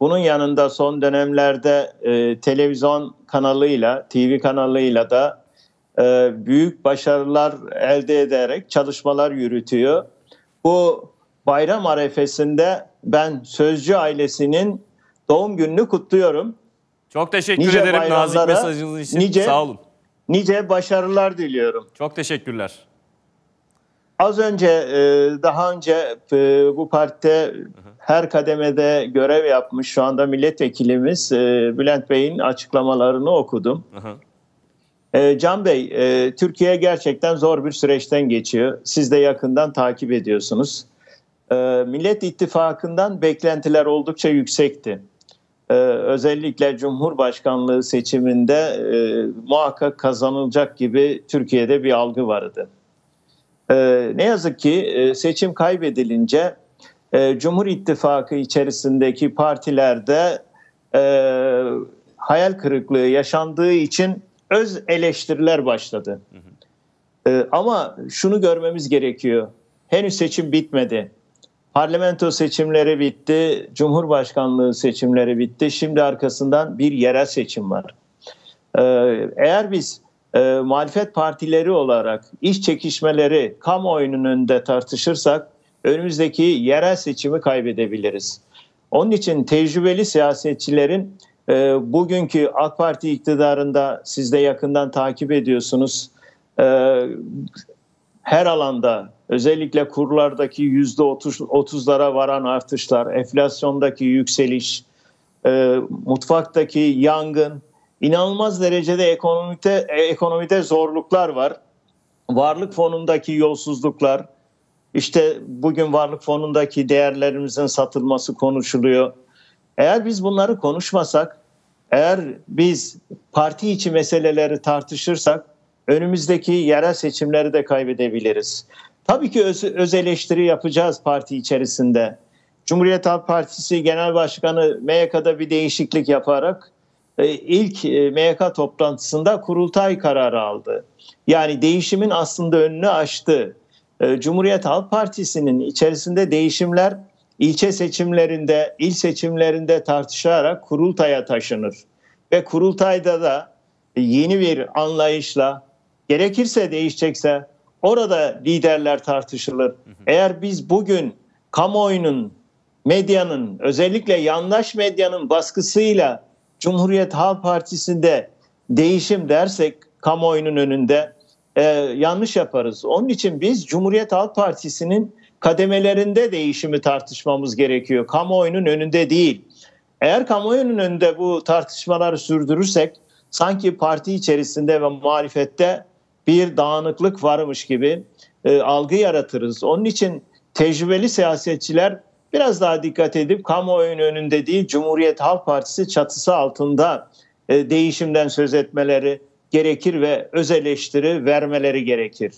Bunun yanında son dönemlerde e, televizyon kanalıyla, TV kanalıyla da e, büyük başarılar elde ederek çalışmalar yürütüyor. Bu bayram arefesinde ben Sözcü ailesinin doğum gününü kutluyorum. Çok teşekkür nice ederim nazik mesajınız için. Nice, Sağ olun. Nice başarılar diliyorum. Çok teşekkürler. Az önce e, daha önce e, bu partide her kademede görev yapmış şu anda milletvekilimiz e, Bülent Bey'in açıklamalarını okudum. Aha. E, Can Bey, e, Türkiye gerçekten zor bir süreçten geçiyor. Siz de yakından takip ediyorsunuz. Millet İttifakı'ndan beklentiler oldukça yüksekti. özellikle Cumhurbaşkanlığı seçiminde muhakkak kazanılacak gibi Türkiye'de bir algı vardı. ne yazık ki seçim kaybedilince e, Cumhur İttifakı içerisindeki partilerde e, hayal kırıklığı yaşandığı için öz eleştiriler başladı. E, ama şunu görmemiz gerekiyor. Henüz seçim bitmedi. Parlamento seçimleri bitti, Cumhurbaşkanlığı seçimleri bitti. Şimdi arkasından bir yerel seçim var. E, eğer biz e, muhalefet partileri olarak iş çekişmeleri kamuoyunun önünde tartışırsak önümüzdeki yerel seçimi kaybedebiliriz. Onun için tecrübeli siyasetçilerin e, bugünkü AK Parti iktidarında siz de yakından takip ediyorsunuz. E, her alanda özellikle kurlardaki yüzde otuzlara varan artışlar, enflasyondaki yükseliş, e, mutfaktaki yangın, inanılmaz derecede ekonomide, ekonomide zorluklar var. Varlık fonundaki yolsuzluklar, işte bugün varlık fonundaki değerlerimizin satılması konuşuluyor. Eğer biz bunları konuşmasak, eğer biz parti içi meseleleri tartışırsak önümüzdeki yerel seçimleri de kaybedebiliriz. Tabii ki öz, öz eleştiri yapacağız parti içerisinde. Cumhuriyet Halk Partisi Genel Başkanı MYK'da bir değişiklik yaparak e, ilk e, MYK toplantısında kurultay kararı aldı. Yani değişimin aslında önünü açtı. Ee, Cumhuriyet Halk Partisi'nin içerisinde değişimler ilçe seçimlerinde, il seçimlerinde tartışarak kurultaya taşınır. Ve kurultayda da yeni bir anlayışla gerekirse değişecekse orada liderler tartışılır. Eğer biz bugün kamuoyunun, medyanın, özellikle yandaş medyanın baskısıyla Cumhuriyet Halk Partisi'nde değişim dersek kamuoyunun önünde e, yanlış yaparız. Onun için biz Cumhuriyet Halk Partisi'nin kademelerinde değişimi tartışmamız gerekiyor. Kamuoyunun önünde değil. Eğer kamuoyunun önünde bu tartışmaları sürdürürsek sanki parti içerisinde ve muhalefette bir dağınıklık varmış gibi e, algı yaratırız. Onun için tecrübeli siyasetçiler biraz daha dikkat edip kamuoyunun önünde değil Cumhuriyet Halk Partisi çatısı altında e, değişimden söz etmeleri, gerekir ve öz eleştiri vermeleri gerekir.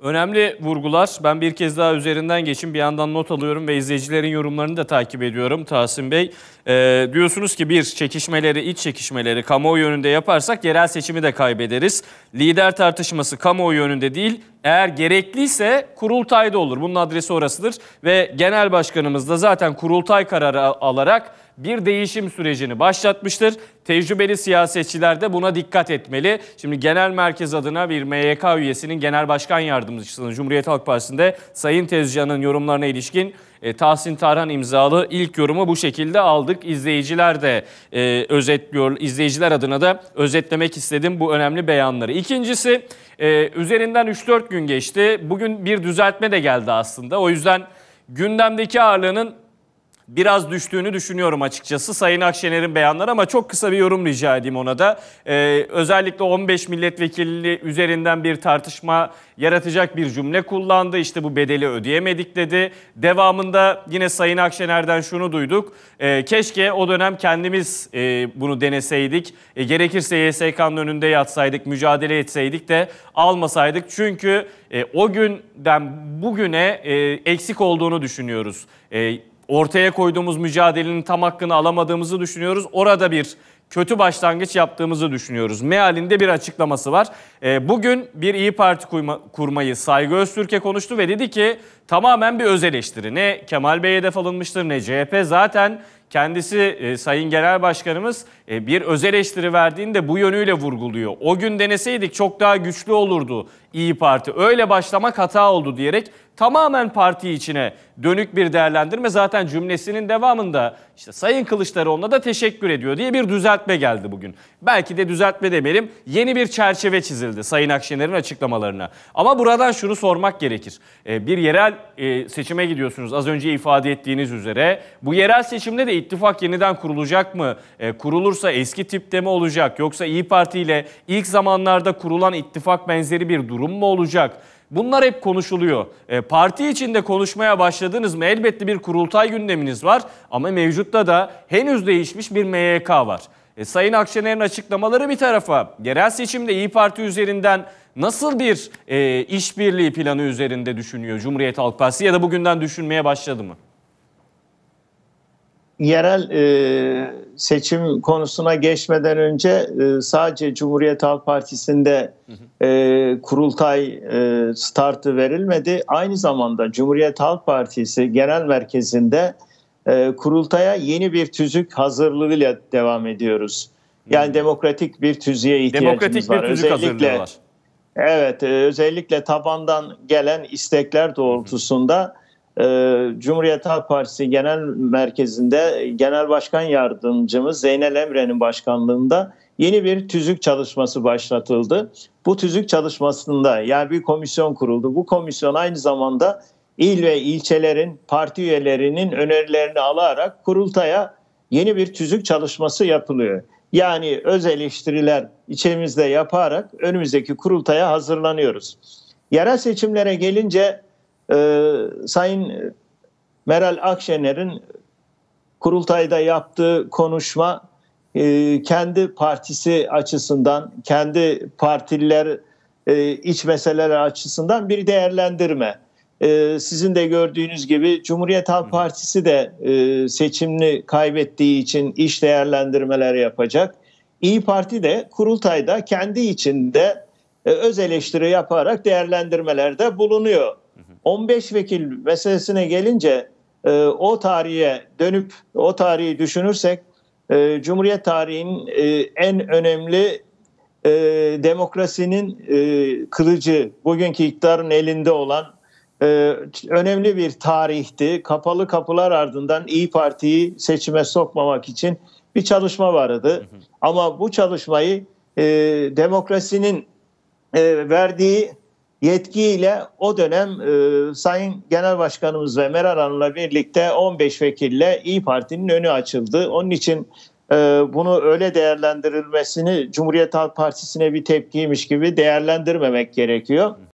Önemli vurgular. Ben bir kez daha üzerinden geçin. Bir yandan not alıyorum ve izleyicilerin yorumlarını da takip ediyorum Tahsin Bey. Ee, diyorsunuz ki bir, çekişmeleri, iç çekişmeleri kamuoyu yönünde yaparsak yerel seçimi de kaybederiz. Lider tartışması kamuoyu yönünde değil, eğer gerekliyse kurultayda olur. Bunun adresi orasıdır. Ve genel başkanımız da zaten kurultay kararı alarak bir değişim sürecini başlatmıştır. Tecrübeli siyasetçiler de buna dikkat etmeli. Şimdi genel merkez adına bir MYK üyesinin genel başkan yardımcısının Cumhuriyet Halk Partisi'nde Sayın Tezcan'ın yorumlarına ilişkin e, Tahsin Tarhan imzalı ilk yorumu bu şekilde aldık. İzleyiciler de e, özetliyor. İzleyiciler adına da özetlemek istedim bu önemli beyanları. İkincisi e, üzerinden 3-4 gün geçti. Bugün bir düzeltme de geldi aslında. O yüzden gündemdeki ağırlığının biraz düştüğünü düşünüyorum açıkçası Sayın Akşener'in beyanları ama çok kısa bir yorum rica edeyim ona da. Ee, özellikle 15 milletvekili üzerinden bir tartışma yaratacak bir cümle kullandı. İşte bu bedeli ödeyemedik dedi. Devamında yine Sayın Akşener'den şunu duyduk. Ee, keşke o dönem kendimiz e, bunu deneseydik. E, gerekirse YSK'nın önünde yatsaydık, mücadele etseydik de almasaydık. Çünkü e, o günden bugüne e, eksik olduğunu düşünüyoruz. E, ortaya koyduğumuz mücadelenin tam hakkını alamadığımızı düşünüyoruz. Orada bir kötü başlangıç yaptığımızı düşünüyoruz. Mealinde bir açıklaması var. E, bugün bir İyi Parti kurma, kurmayı Saygı Öztürk'e konuştu ve dedi ki tamamen bir öz eleştiri. Ne Kemal Bey'e hedef alınmıştır ne CHP zaten kendisi e, Sayın Genel Başkanımız e, bir öz eleştiri verdiğinde bu yönüyle vurguluyor. O gün deneseydik çok daha güçlü olurdu. İyi Parti öyle başlamak hata oldu diyerek tamamen parti içine dönük bir değerlendirme zaten cümlesinin devamında işte Sayın Kılıçdaroğlu'na da teşekkür ediyor diye bir düzeltme geldi bugün. Belki de düzeltme demeyelim yeni bir çerçeve çizildi Sayın Akşener'in açıklamalarına. Ama buradan şunu sormak gerekir. E, bir yerel e, seçime gidiyorsunuz az önce ifade ettiğiniz üzere. Bu yerel seçimde de ittifak yeniden kurulacak mı? E, kurulursa eski tipte mi olacak? Yoksa İyi Parti ile ilk zamanlarda kurulan ittifak benzeri bir durum durum mu olacak? Bunlar hep konuşuluyor. E, parti içinde konuşmaya başladınız mı? Elbette bir kurultay gündeminiz var ama mevcutta da henüz değişmiş bir MYK var. E, Sayın Akşener'in açıklamaları bir tarafa, yerel seçimde İyi Parti üzerinden nasıl bir e, işbirliği planı üzerinde düşünüyor Cumhuriyet Halk Partisi ya da bugünden düşünmeye başladı mı? yerel e, seçim konusuna geçmeden önce e, sadece Cumhuriyet Halk Partisi'nde e, kurultay e, startı verilmedi. Aynı zamanda Cumhuriyet Halk Partisi genel merkezinde e, kurultaya yeni bir tüzük hazırlığıyla devam ediyoruz. Yani demokratik bir tüzüğe ihtiyacımız demokratik var. Bir tüzük özellikle, var. Evet, e, özellikle tabandan gelen istekler doğrultusunda ee, Cumhuriyet Halk Partisi Genel Merkezi'nde Genel Başkan Yardımcımız Zeynel Emre'nin başkanlığında yeni bir tüzük çalışması başlatıldı. Bu tüzük çalışmasında yani bir komisyon kuruldu. Bu komisyon aynı zamanda il ve ilçelerin parti üyelerinin önerilerini alarak kurultaya yeni bir tüzük çalışması yapılıyor. Yani öz eleştiriler içimizde yaparak önümüzdeki kurultaya hazırlanıyoruz. Yerel seçimlere gelince e, Sayın Meral Akşener'in kurultayda yaptığı konuşma e, kendi partisi açısından, kendi partililer e, iç meseleler açısından bir değerlendirme. E, sizin de gördüğünüz gibi Cumhuriyet Halk Partisi de e, seçimini kaybettiği için iş değerlendirmeleri yapacak. İyi Parti de kurultayda kendi içinde e, öz eleştiri yaparak değerlendirmelerde bulunuyor. 15 vekil meselesine gelince e, o tarihe dönüp o tarihi düşünürsek e, Cumhuriyet tarihinin e, en önemli e, demokrasinin e, kılıcı bugünkü iktidarın elinde olan e, önemli bir tarihti. Kapalı kapılar ardından İyi Parti'yi seçime sokmamak için bir çalışma vardı. Ama bu çalışmayı e, demokrasinin e, verdiği yetkiyle o dönem e, Sayın Genel Başkanımız ve Meral Hanım'la birlikte 15 vekille İyi Parti'nin önü açıldı. Onun için e, bunu öyle değerlendirilmesini Cumhuriyet Halk Partisi'ne bir tepkiymiş gibi değerlendirmemek gerekiyor.